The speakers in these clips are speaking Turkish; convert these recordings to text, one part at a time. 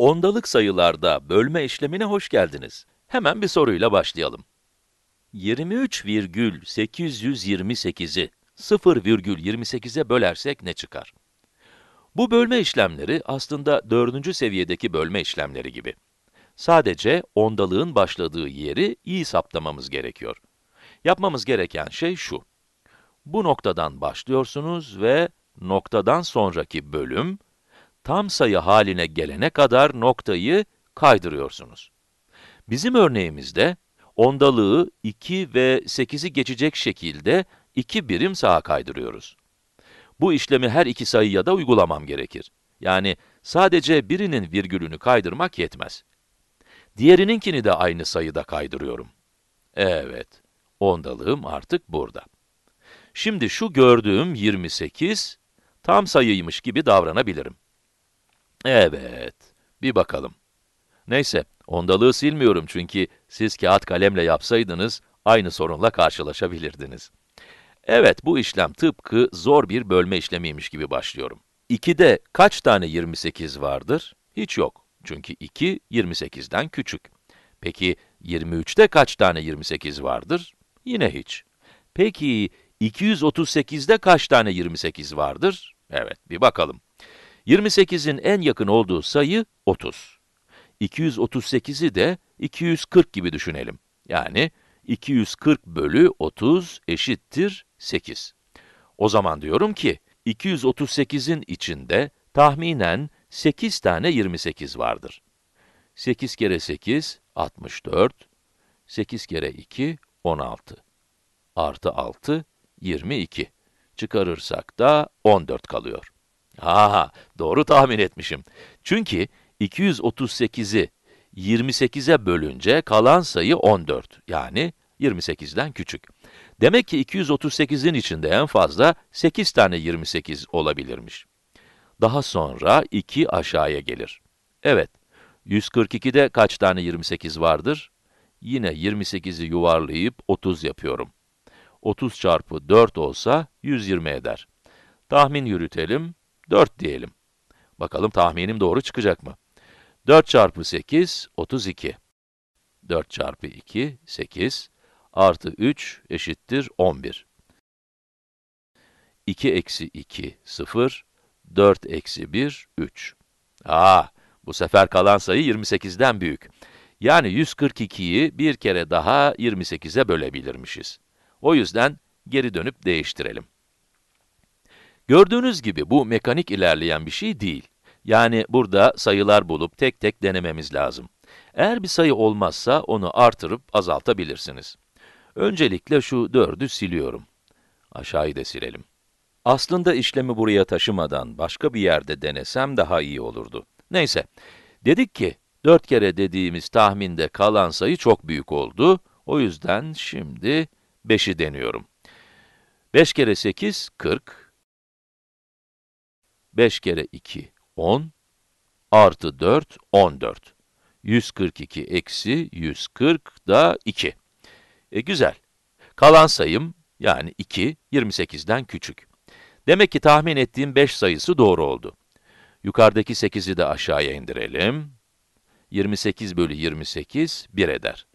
Ondalık sayılarda bölme işlemine hoş geldiniz. Hemen bir soruyla başlayalım. 23,828'i 0,28'e bölersek ne çıkar? Bu bölme işlemleri aslında dördüncü seviyedeki bölme işlemleri gibi. Sadece ondalığın başladığı yeri iyi saptamamız gerekiyor. Yapmamız gereken şey şu. Bu noktadan başlıyorsunuz ve noktadan sonraki bölüm, tam sayı haline gelene kadar noktayı kaydırıyorsunuz. Bizim örneğimizde ondalığı 2 ve 8'i geçecek şekilde 2 birim sağa kaydırıyoruz. Bu işlemi her iki sayıya da uygulamam gerekir. Yani sadece birinin virgülünü kaydırmak yetmez. Diğerininkini de aynı sayıda kaydırıyorum. Evet, ondalığım artık burada. Şimdi şu gördüğüm 28, tam sayıymış gibi davranabilirim. Evet, bir bakalım. Neyse, ondalığı silmiyorum çünkü siz kağıt kalemle yapsaydınız, aynı sorunla karşılaşabilirdiniz. Evet, bu işlem tıpkı zor bir bölme işlemiymiş gibi başlıyorum. 2'de kaç tane 28 vardır? Hiç yok. Çünkü 2, 28'den küçük. Peki, 23'te kaç tane 28 vardır? Yine hiç. Peki, 238'de kaç tane 28 vardır? Evet, bir bakalım. 28'in en yakın olduğu sayı 30. 238'i de 240 gibi düşünelim. Yani 240 bölü 30 eşittir 8. O zaman diyorum ki, 238'in içinde tahminen 8 tane 28 vardır. 8 kere 8, 64. 8 kere 2, 16. Artı 6, 22. Çıkarırsak da 14 kalıyor. Ha, doğru tahmin etmişim. Çünkü 238'i 28'e bölünce kalan sayı 14. Yani 28'den küçük. Demek ki 238'in içinde en fazla 8 tane 28 olabilirmiş. Daha sonra 2 aşağıya gelir. Evet, 142'de kaç tane 28 vardır? Yine 28'i yuvarlayıp 30 yapıyorum. 30 çarpı 4 olsa 120 eder. Tahmin yürütelim. 4 diyelim. Bakalım tahminim doğru çıkacak mı? 4 çarpı 8, 32. 4 çarpı 2, 8. Artı 3 eşittir 11. 2 eksi 2, 0. 4 eksi 1, 3. Aa, bu sefer kalan sayı 28'den büyük. Yani 142'yi bir kere daha 28'e bölebilirmişiz. O yüzden geri dönüp değiştirelim. Gördüğünüz gibi bu mekanik ilerleyen bir şey değil. Yani burada sayılar bulup tek tek denememiz lazım. Eğer bir sayı olmazsa onu artırıp azaltabilirsiniz. Öncelikle şu 4'ü siliyorum. Aşağıyı da silelim. Aslında işlemi buraya taşımadan başka bir yerde denesem daha iyi olurdu. Neyse, dedik ki 4 kere dediğimiz tahminde kalan sayı çok büyük oldu. O yüzden şimdi 5'i deniyorum. 5 kere 8, 40. 5 kere 2, 10. Artı 4, 14. 142 eksi 140 da 2. E, güzel. Kalan sayım, yani 2, 28'den küçük. Demek ki tahmin ettiğim 5 sayısı doğru oldu. Yukarıdaki 8'i de aşağıya indirelim. 28 bölü 28, 1 eder.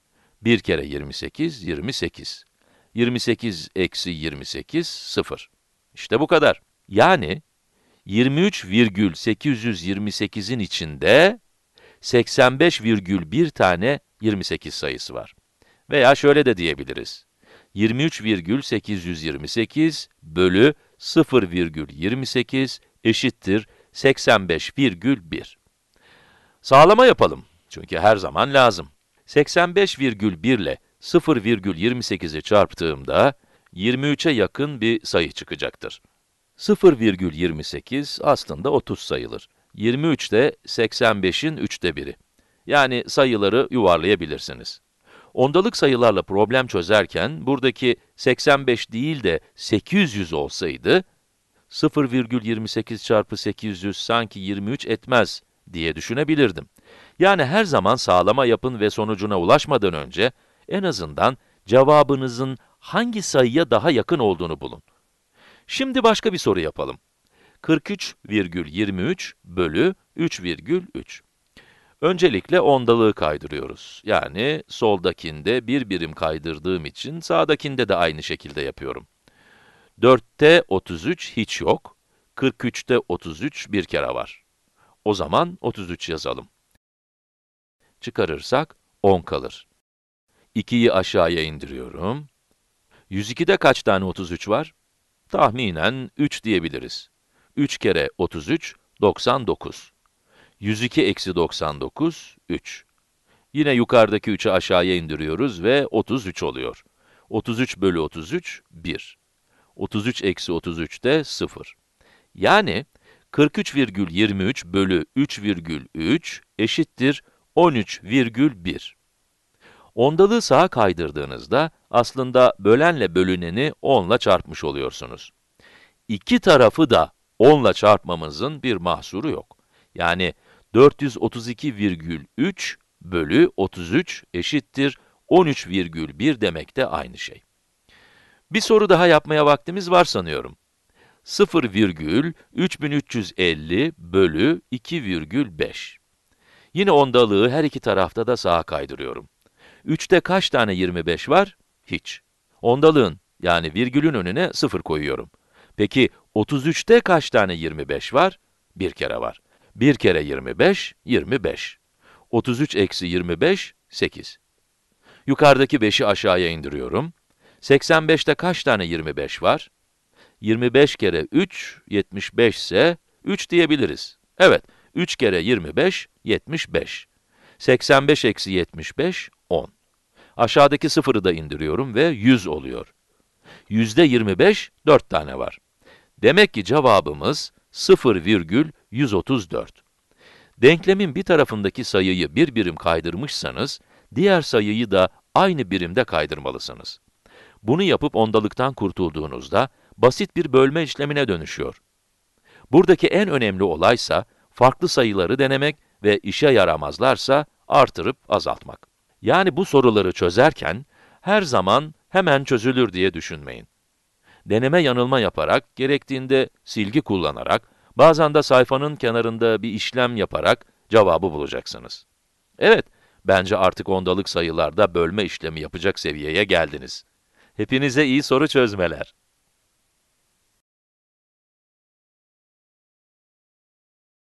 1 kere 28, 28. 28 eksi 28, 0. İşte bu kadar. Yani, 23,828'in içinde 85,1 tane 28 sayısı var. Veya şöyle de diyebiliriz. 23,828 bölü 0,28 eşittir 85,1. Sağlama yapalım. Çünkü her zaman lazım. 85,1 ile 0,28'i çarptığımda 23'e yakın bir sayı çıkacaktır. 0,28 aslında 30 sayılır. 23 de 85'in 3'te biri. Yani sayıları yuvarlayabilirsiniz. Ondalık sayılarla problem çözerken, buradaki 85 değil de 800 olsaydı, 0,28 çarpı 800 sanki 23 etmez diye düşünebilirdim. Yani her zaman sağlama yapın ve sonucuna ulaşmadan önce, en azından cevabınızın hangi sayıya daha yakın olduğunu bulun. Şimdi başka bir soru yapalım. 43,23 bölü 3,3. Öncelikle ondalığı kaydırıyoruz. Yani soldakinde bir birim kaydırdığım için sağdakinde de aynı şekilde yapıyorum. 4'te 33 hiç yok. 43'te 33 bir kere var. O zaman 33 yazalım. Çıkarırsak 10 kalır. 2'yi aşağıya indiriyorum. 102'de kaç tane 33 var? Tahminen 3 diyebiliriz. 3 kere 33, 99. 102 eksi 99, 3. Yine yukarıdaki 3'ü aşağıya indiriyoruz ve 33 oluyor. 33 bölü 33, 1. 33 eksi 33 de 0. Yani 43,23 bölü 3,3 eşittir 13,1. Ondalığı sağa kaydırdığınızda aslında bölenle bölüneni 10 ile çarpmış oluyorsunuz. İki tarafı da 10 ile çarpmamızın bir mahsuru yok. Yani 432,3 bölü 33 eşittir 13,1 demek de aynı şey. Bir soru daha yapmaya vaktimiz var sanıyorum. 0,3350 bölü 2,5. Yine ondalığı her iki tarafta da sağa kaydırıyorum. 3'te kaç tane 25 var? Hiç. Ondalığın yani virgülün önüne 0 koyuyorum. Peki 33'te kaç tane 25 var? Bir kere var. 1 kere 25, 25. 33 eksi 25, 8. Yukarıdaki 5'i aşağıya indiriyorum. 85'te kaç tane 25 var? 25 kere 3, 75 ise 3 diyebiliriz. Evet, 3 kere 25, 75. 85 eksi 75, Aşağıdaki sıfırı da indiriyorum ve 100 oluyor. Yüzde 25, 4 tane var. Demek ki cevabımız 0,134. Denklemin bir tarafındaki sayıyı bir birim kaydırmışsanız, diğer sayıyı da aynı birimde kaydırmalısınız. Bunu yapıp ondalıktan kurtulduğunuzda, basit bir bölme işlemine dönüşüyor. Buradaki en önemli olaysa, farklı sayıları denemek ve işe yaramazlarsa artırıp azaltmak. Yani bu soruları çözerken, her zaman hemen çözülür diye düşünmeyin. Deneme yanılma yaparak, gerektiğinde silgi kullanarak, bazen de sayfanın kenarında bir işlem yaparak cevabı bulacaksınız. Evet, bence artık ondalık sayılarda bölme işlemi yapacak seviyeye geldiniz. Hepinize iyi soru çözmeler.